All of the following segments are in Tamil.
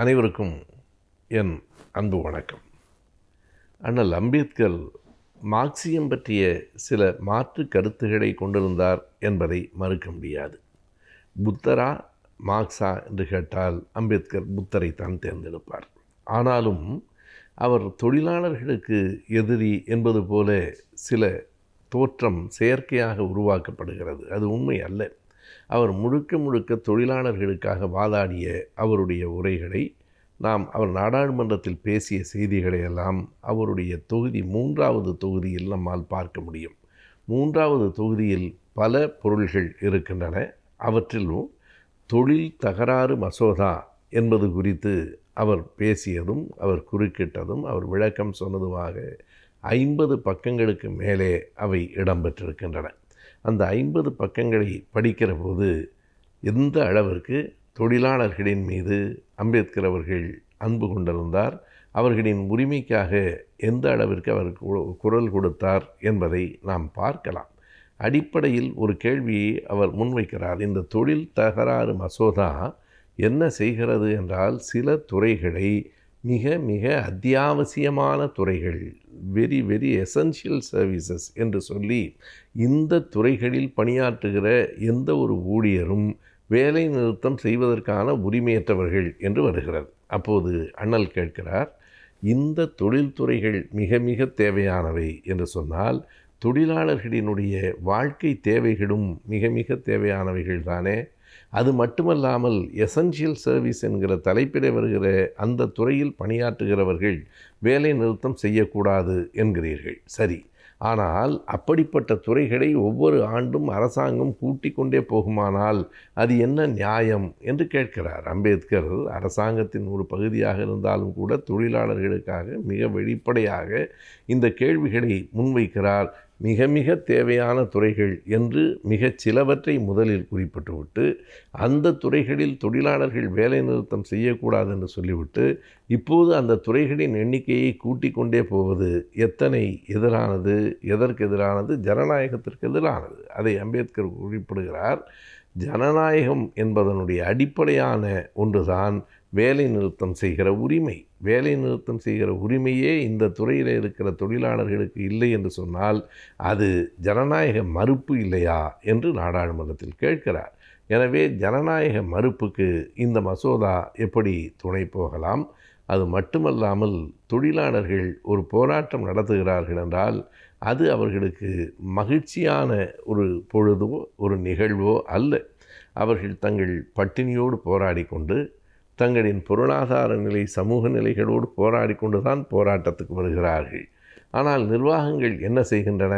அனைவருக்கும் என் அன்பு வணக்கம் அண்ணல் அம்பேத்கர் மார்க்சியம் பற்றிய சில மாற்று கருத்துக்களை கொண்டிருந்தார் என்பதை மறுக்க முடியாது புத்தரா மார்க்ஸா என்று கேட்டால் அம்பேத்கர் புத்தரை தான் தேர்ந்தெடுப்பார் ஆனாலும் அவர் தொழிலாளர்களுக்கு எதிரி என்பது போல சில தோற்றம் செயற்கையாக உருவாக்கப்படுகிறது அது உண்மை அல்ல அவர் முழுக்க முழுக்க தொழிலாளர்களுக்காக வாதாடிய அவருடைய உரைகளை நாம் அவர் நாடாளுமன்றத்தில் பேசிய செய்திகளை எல்லாம் அவருடைய தொகுதி மூன்றாவது தொகுதியில் நம்மால் பார்க்க முடியும் மூன்றாவது தொகுதியில் பல பொருள்கள் இருக்கின்றன அவற்றிலும் தொழில் தகராறு மசோதா என்பது குறித்து அவர் பேசியதும் அவர் குறுக்கிட்டதும் அவர் விளக்கம் சொன்னதுமாக ஐம்பது பக்கங்களுக்கு மேலே அவை இடம்பெற்றிருக்கின்றன அந்த ஐம்பது பக்கங்களை படிக்கிற போது எந்த அளவிற்கு தொழிலாளர்களின் மீது அம்பேத்கர் அவர்கள் அன்பு கொண்டிருந்தார் அவர்களின் உரிமைக்காக எந்த அளவிற்கு அவர் குரல் கொடுத்தார் என்பதை நாம் பார்க்கலாம் அடிப்படையில் ஒரு கேள்வியை அவர் முன்வைக்கிறார் இந்த தொழில் தகராறு மசோதா என்ன செய்கிறது என்றால் சில துறைகளை மிக மிக அத்தியாவசியமான துறைகள் வெரி வெரி எசென்ஷியல் சர்வீசஸ் என்று சொல்லி இந்த துறைகளில் பணியாற்றுகிற எந்த ஒரு ஊழியரும் வேலை நிறுத்தம் செய்வதற்கான உரிமையற்றவர்கள் என்று வருகிறது அப்போது அண்ணல் கேட்கிறார் இந்த தொழில்துறைகள் மிக மிக தேவையானவை என்று சொன்னால் தொழிலாளர்களினுடைய வாழ்க்கை தேவைகளும் மிக மிக தேவையானவைகள் தானே அது மட்டுமல்லாமல் எசென்ஷியல் சர்வீஸ் என்கிற தலைப்பிட வருகிற அந்த துறையில் பணியாற்றுகிறவர்கள் வேலை நிறுத்தம் செய்யக்கூடாது என்கிறீர்கள் சரி ஆனால் அப்படிப்பட்ட துறைகளை ஒவ்வொரு ஆண்டும் அரசாங்கம் கூட்டிக் கொண்டே போகுமானால் அது என்ன நியாயம் என்று கேட்கிறார் அம்பேத்கர் அரசாங்கத்தின் ஒரு பகுதியாக இருந்தாலும் கூட தொழிலாளர்களுக்காக மிக வெளிப்படையாக இந்த கேள்விகளை முன்வைக்கிறார் மிக மிக தேவையான துறைகள் என்று மிகச் சிலவற்றை முதலில் குறிப்பிட்டுவிட்டு அந்த துறைகளில் தொழிலாளர்கள் வேலைநிறுத்தம் செய்யக்கூடாது என்று சொல்லிவிட்டு இப்போது அந்த துறைகளின் எண்ணிக்கையை கூட்டிக் கொண்டே போவது எத்தனை எதிரானது எதற்கு எதிரானது ஜனநாயகத்திற்கு எதிரானது அதை அம்பேத்கர் குறிப்பிடுகிறார் ஜனநாயகம் என்பதனுடைய அடிப்படையான ஒன்றுதான் வேலை நிறுத்தம் செய்கிற உரிமை வேலை நிறுத்தம் செய்கிற உரிமையே இந்த துறையில் இருக்கிற தொழிலாளர்களுக்கு இல்லை என்று சொன்னால் அது ஜனநாயக மறுப்பு இல்லையா என்று நாடாளுமன்றத்தில் கேட்கிறார் எனவே ஜனநாயக மறுப்புக்கு இந்த மசோதா எப்படி துணை போகலாம் அது மட்டுமல்லாமல் தொழிலாளர்கள் ஒரு போராட்டம் நடத்துகிறார்கள் என்றால் அது அவர்களுக்கு மகிழ்ச்சியான ஒரு பொழுதோ ஒரு நிகழ்வோ அல்ல அவர்கள் தங்கள் பட்டினியோடு போராடி கொண்டு தங்களின் பொருளாதார நிலை சமூக நிலைகளோடு போராடி கொண்டுதான் போராட்டத்துக்கு வருகிறார்கள் ஆனால் நிர்வாகங்கள் என்ன செய்கின்றன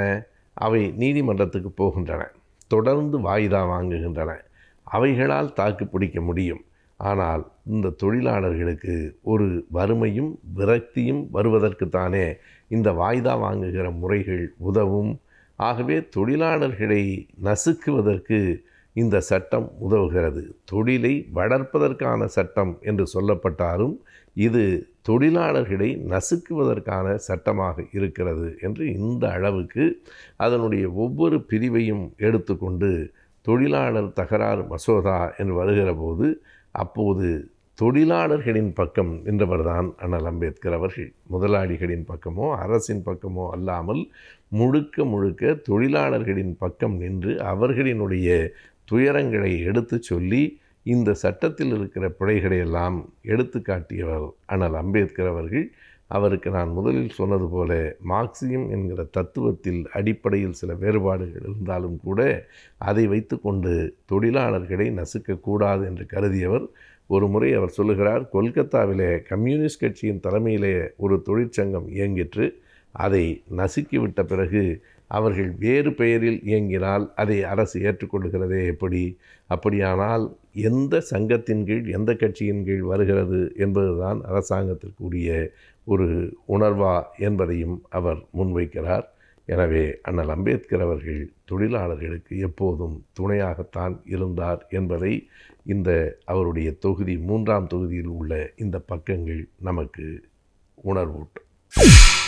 அவை நீதிமன்றத்துக்கு போகின்றன தொடர்ந்து வாய்தா வாங்குகின்றன அவைகளால் தாக்கு பிடிக்க முடியும் ஆனால் இந்த தொழிலாளர்களுக்கு ஒரு வறுமையும் விரக்தியும் வருவதற்குத்தானே இந்த வாய்தா வாங்குகிற முறைகள் உதவும் ஆகவே தொழிலாளர்களை நசுக்குவதற்கு இந்த சட்டம் உதவுகிறது தொழிலை வளர்ப்பதற்கான சட்டம் என்று சொல்லப்பட்டாலும் இது தொழிலாளர்களை நசுக்குவதற்கான சட்டமாக இருக்கிறது என்று இந்த அளவுக்கு அதனுடைய ஒவ்வொரு பிரிவையும் எடுத்துக்கொண்டு தொழிலாளர் தகராறு மசோதா என்று வருகிற போது அப்போது தொழிலாளர்களின் பக்கம் என்றவர்தான் அண்ணல் அம்பேத்கர் அவர்கள் முதலாளிகளின் பக்கமோ அரசின் பக்கமோ அல்லாமல் முழுக்க முழுக்க தொழிலாளர்களின் பக்கம் நின்று அவர்களினுடைய துயரங்களை எடுத்து சொல்லி இந்த சட்டத்தில் இருக்கிற பிழைகளையெல்லாம் எடுத்து காட்டியவர் அனல் அம்பேத்கர் அவர்கள் அவருக்கு நான் முதலில் சொன்னது போல மார்க்சியம் என்கிற தத்துவத்தில் அடிப்படையில் சில வேறுபாடுகள் இருந்தாலும் கூட அதை வைத்துக்கொண்டு தொழிலாளர்களை நசுக்கக்கூடாது என்று கருதியவர் ஒரு முறை அவர் சொல்லுகிறார் கொல்கத்தாவிலே கம்யூனிஸ்ட் கட்சியின் தலைமையிலே ஒரு தொழிற்சங்கம் இயங்கிற்று அதை நசுக்கிவிட்ட பிறகு அவர்கள் வேறு பெயரில் இயங்கினால் அதை அரசு ஏற்றுக்கொள்கிறதே எப்படி அப்படியானால் எந்த சங்கத்தின் கீழ் எந்த கட்சியின் கீழ் வருகிறது என்பதுதான் அரசாங்கத்திற்குரிய ஒரு உணர்வா என்பதையும் அவர் முன்வைக்கிறார் எனவே அண்ணல் அம்பேத்கர் அவர்கள் தொழிலாளர்களுக்கு எப்போதும் துணையாகத்தான் இருந்தார் என்பதை இந்த அவருடைய தொகுதி மூன்றாம் தொகுதியில் உள்ள இந்த பக்கங்கள் நமக்கு உணர்வூட்டும்